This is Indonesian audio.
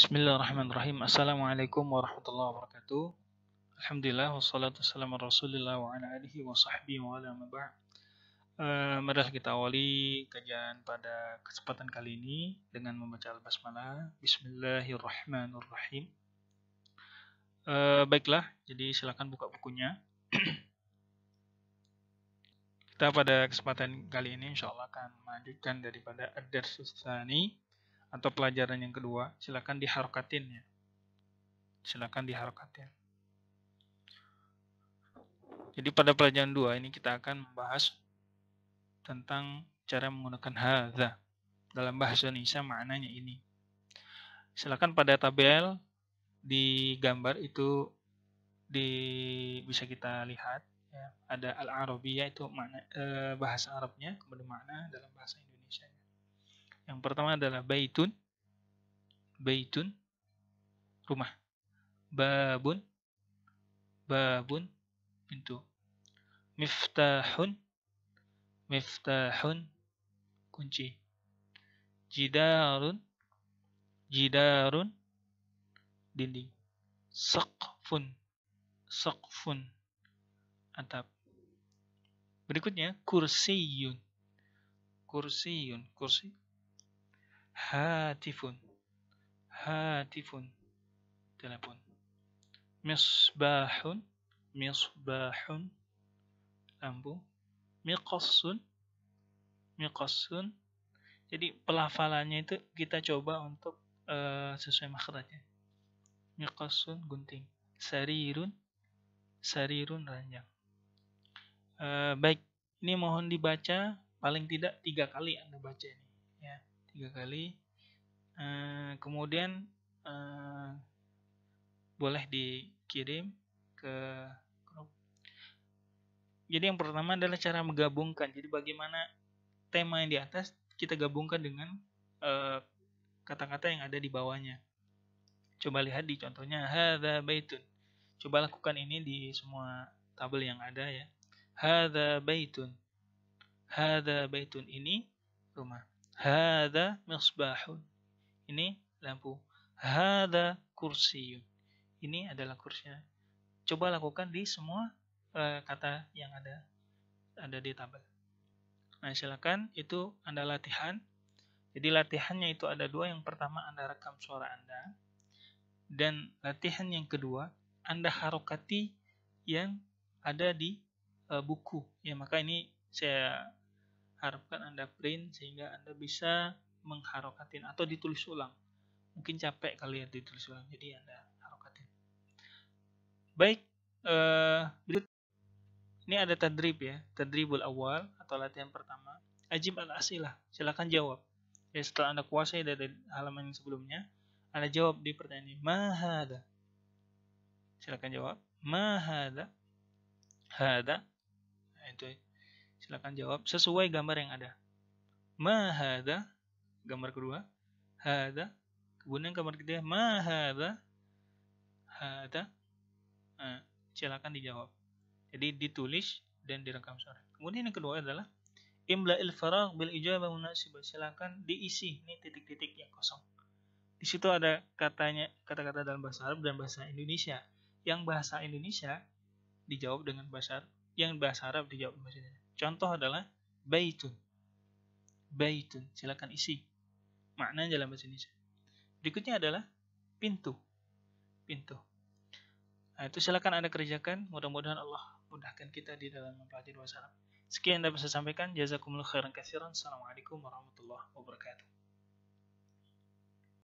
Bismillahirrahmanirrahim. Assalamualaikum warahmatullahi wabarakatuh. Alhamdulillah wassalatu wassalamu Rasulillah wa ala alihi wa sahbihi wa ala mabah. Eh, uh, kita awali kajian pada kesempatan kali ini dengan membaca Al-Basmalah. Bismillahirrahmanirrahim. Uh, baiklah, jadi silakan buka bukunya. kita pada kesempatan kali ini insya Allah akan melanjutkan daripada Ad-Darsus atau pelajaran yang kedua, silakan diharokatin ya. Silakan diharokatin. Jadi pada pelajaran dua ini kita akan membahas tentang cara menggunakan hadza dalam bahasa Indonesia maknanya ini. Silakan pada tabel di gambar itu di bisa kita lihat ya, ada al-arabiyah itu makna eh, bahasa Arabnya kemudian makna dalam bahasa Indonesia. -nya. Yang pertama adalah baitun, baitun, rumah. Babun, babun, pintu. Miftahun, miftahun, kunci. Jidarun, jidarun, dinding. Saqfun, saqfun, atap. Berikutnya kursiyun. Kursiyun, kursi hatifun hatifun telepon misbahun misbahun lampu miqassun miqassun jadi pelafalannya itu kita coba untuk uh, sesuai makhrajnya miqassun gunting sarirun sarirun ranjang uh, baik ini mohon dibaca paling tidak tiga kali anda baca ini ya tiga kali uh, kemudian uh, boleh dikirim ke grup jadi yang pertama adalah cara menggabungkan jadi bagaimana tema yang di atas kita gabungkan dengan kata eh, kata-kata yang ada di bawahnya coba lihat di contohnya hada baitun coba lakukan ini di semua tabel yang ada ya hada baitun hada baitun ini rumah Hada misbahun. Ini lampu. Hada kursiyun. Ini adalah kursinya. Coba lakukan di semua uh, kata yang ada ada di tabel. Nah, silakan itu Anda latihan. Jadi latihannya itu ada dua. Yang pertama Anda rekam suara Anda. Dan latihan yang kedua, Anda harokati yang ada di uh, buku. Ya, maka ini saya harapkan Anda print sehingga Anda bisa mengharokatin atau ditulis ulang. Mungkin capek kali ya ditulis ulang, jadi Anda harokatin. Baik, eh, berikut ini ada tadrib ya, tadribul awal atau latihan pertama. Ajib al-asilah, silakan jawab. Ya, setelah Anda kuasai dari halaman yang sebelumnya, Anda jawab di pertanyaan ini, mahada. Silakan jawab, mahada. Hada. Nah, itu ya. Silakan jawab sesuai gambar yang ada. Mahada, gambar kedua. Hada, kemudian gambar ketiga. Mahada, hada. Nah, silakan dijawab. Jadi ditulis dan direkam suara. Kemudian yang kedua adalah imla il farag bil ijabah munasibah. Silakan diisi ini titik-titik yang kosong. Di situ ada katanya kata-kata dalam bahasa Arab dan bahasa Indonesia. Yang bahasa Indonesia dijawab dengan bahasa Arab, yang bahasa Arab dijawab dengan bahasa Indonesia. Contoh adalah baitun. Baitun, silakan isi. Maknanya dalam bahasa Indonesia. Berikutnya adalah pintu. Pintu. Nah, itu silakan Anda kerjakan. Mudah-mudahan Allah mudahkan kita di dalam mempelajari bahasa Arab. Sekian dapat saya sampaikan. Jazakumullah khairan kasiran. Assalamualaikum warahmatullahi wabarakatuh.